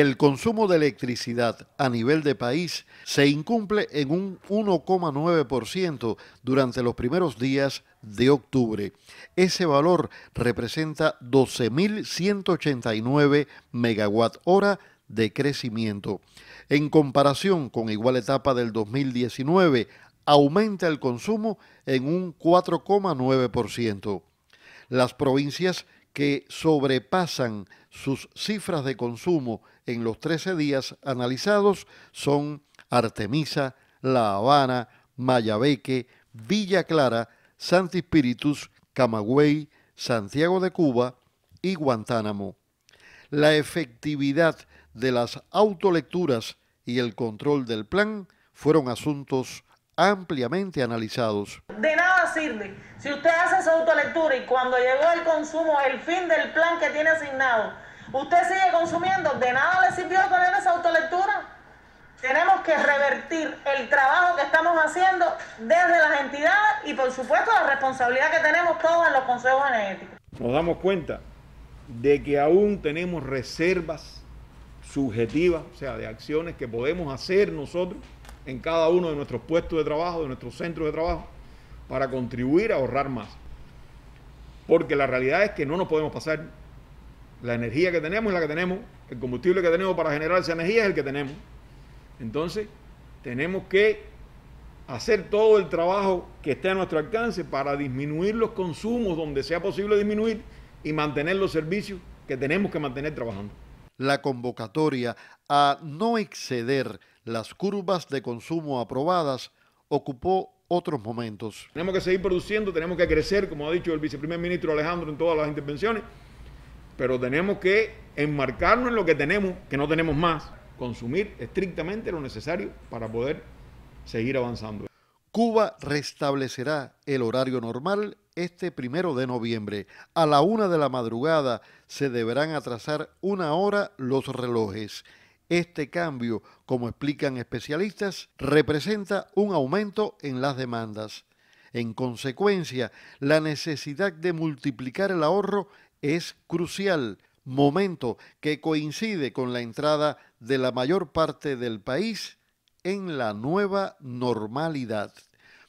el consumo de electricidad a nivel de país se incumple en un 1,9% durante los primeros días de octubre. Ese valor representa 12.189 megawatt hora de crecimiento. En comparación con igual etapa del 2019, aumenta el consumo en un 4,9%. Las provincias que sobrepasan sus cifras de consumo en los 13 días analizados son Artemisa, La Habana, Mayabeque, Villa Clara, Santi Camagüey, Santiago de Cuba y Guantánamo. La efectividad de las autolecturas y el control del plan fueron asuntos ampliamente analizados. De nada sirve. Si usted hace su autolectura y cuando llegó el consumo, el fin del plan que tiene asignado, usted sigue consumiendo, de nada le sirvió tener esa autolectura. Tenemos que revertir el trabajo que estamos haciendo desde las entidades y por supuesto la responsabilidad que tenemos todos en los consejos energéticos. Nos damos cuenta de que aún tenemos reservas subjetivas, o sea, de acciones que podemos hacer nosotros en cada uno de nuestros puestos de trabajo, de nuestros centros de trabajo, para contribuir a ahorrar más. Porque la realidad es que no nos podemos pasar. La energía que tenemos es la que tenemos, el combustible que tenemos para generar esa energía es el que tenemos. Entonces, tenemos que hacer todo el trabajo que esté a nuestro alcance para disminuir los consumos donde sea posible disminuir y mantener los servicios que tenemos que mantener trabajando la convocatoria a no exceder las curvas de consumo aprobadas ocupó otros momentos. Tenemos que seguir produciendo, tenemos que crecer, como ha dicho el viceprimer ministro Alejandro en todas las intervenciones, pero tenemos que enmarcarnos en lo que tenemos, que no tenemos más, consumir estrictamente lo necesario para poder seguir avanzando. Cuba restablecerá el horario normal este primero de noviembre. A la una de la madrugada se deberán atrasar una hora los relojes. Este cambio, como explican especialistas, representa un aumento en las demandas. En consecuencia, la necesidad de multiplicar el ahorro es crucial, momento que coincide con la entrada de la mayor parte del país en la nueva normalidad.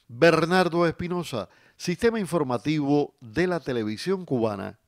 Bernardo Espinosa, Sistema Informativo de la Televisión Cubana.